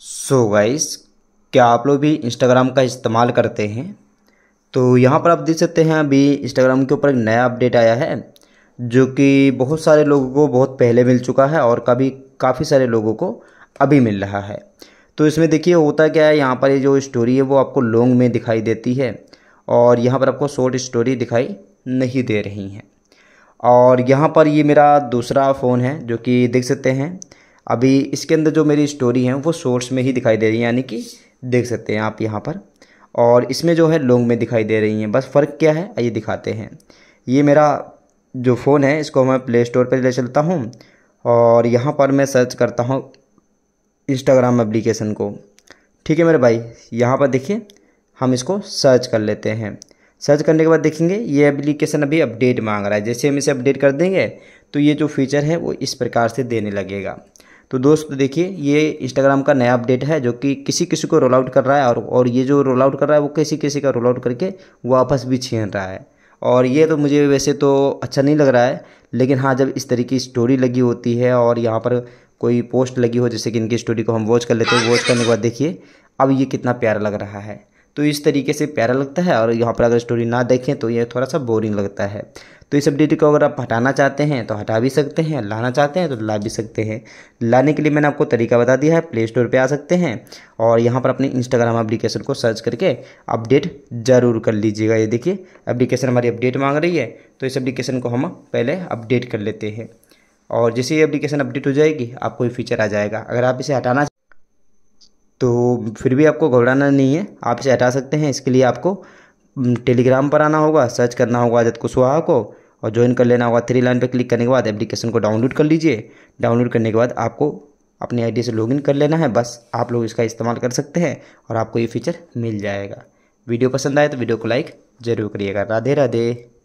सो so guys क्या आप लोग भी इंस्टाग्राम का इस्तेमाल करते हैं तो यहाँ पर आप देख सकते हैं अभी इंस्टाग्राम के ऊपर एक नया अपडेट आया है जो कि बहुत सारे लोगों को बहुत पहले मिल चुका है और कभी काफ़ी सारे लोगों को अभी मिल रहा है तो इसमें देखिए होता क्या है यहाँ पर ये जो स्टोरी है वो आपको लॉन्ग में दिखाई देती है और यहाँ पर आपको शॉर्ट स्टोरी दिखाई नहीं दे रही हैं और यहाँ पर ये मेरा दूसरा फ़ोन है जो कि देख सकते हैं अभी इसके अंदर जो मेरी स्टोरी है वो सोर्स में ही दिखाई दे रही है यानी कि देख सकते हैं आप यहाँ पर और इसमें जो है लॉन्ग में दिखाई दे रही हैं बस फ़र्क क्या है ये दिखाते हैं ये मेरा जो फ़ोन है इसको मैं प्ले स्टोर पर ले चलता हूँ और यहाँ पर मैं सर्च करता हूँ इंस्टाग्राम एप्लीकेशन को ठीक है मेरे भाई यहाँ पर देखिए हम इसको सर्च कर लेते हैं सर्च करने के बाद देखेंगे ये एप्लीकेशन अभी अपडेट मांग रहा है जैसे हम इसे अपडेट कर देंगे तो ये जो फीचर है वो इस प्रकार से देने लगेगा तो दोस्त देखिए ये इंस्टाग्राम का नया अपडेट है जो कि किसी किसी को रोल आउट कर रहा है और और ये जो रोल आउट कर रहा है वो किसी किसी का रोल आउट करके वापस भी छीन रहा है और ये तो मुझे वैसे तो अच्छा नहीं लग रहा है लेकिन हाँ जब इस तरह की स्टोरी लगी होती है और यहाँ पर कोई पोस्ट लगी हो जैसे कि इनकी स्टोरी को हम वॉच कर लेते हैं वॉच करने के बाद देखिए अब ये कितना प्यारा लग रहा है तो इस तरीके से प्यारा लगता है और यहाँ पर अगर स्टोरी ना देखें तो ये थोड़ा सा बोरिंग लगता है तो इस अपडेट को अगर आप हटाना चाहते हैं तो हटा भी सकते हैं लाना चाहते हैं तो ला भी सकते हैं लाने के लिए मैंने आपको तरीका बता दिया है प्ले स्टोर पर आ सकते हैं और यहाँ पर अपने इंस्टाग्राम एप्लीकेशन को सर्च करके अपडेट ज़रूर कर लीजिएगा ये देखिए एप्लीकेशन हमारी अपडेट मांग रही है तो इस अप्लीकेशन को हम पहले अपडेट कर लेते हैं और जैसे ये एप्लीकेशन अपडेट हो जाएगी आपको ये फीचर आ जाएगा अगर आप इसे हटाना तो फिर भी आपको घबराना नहीं है आप इसे हटा सकते हैं इसके लिए आपको टेलीग्राम पर आना होगा सर्च करना होगा आजत कुशवाहा को और ज्वाइन कर लेना होगा थ्री लाइन पर क्लिक करने के बाद एप्लीकेशन को डाउनलोड कर लीजिए डाउनलोड करने के बाद आपको अपनी आईडी से लॉगिन कर लेना है बस आप लोग इसका इस्तेमाल कर सकते हैं और आपको ये फीचर मिल जाएगा वीडियो पसंद आए तो वीडियो को लाइक ज़रूर करिएगा राधे राधे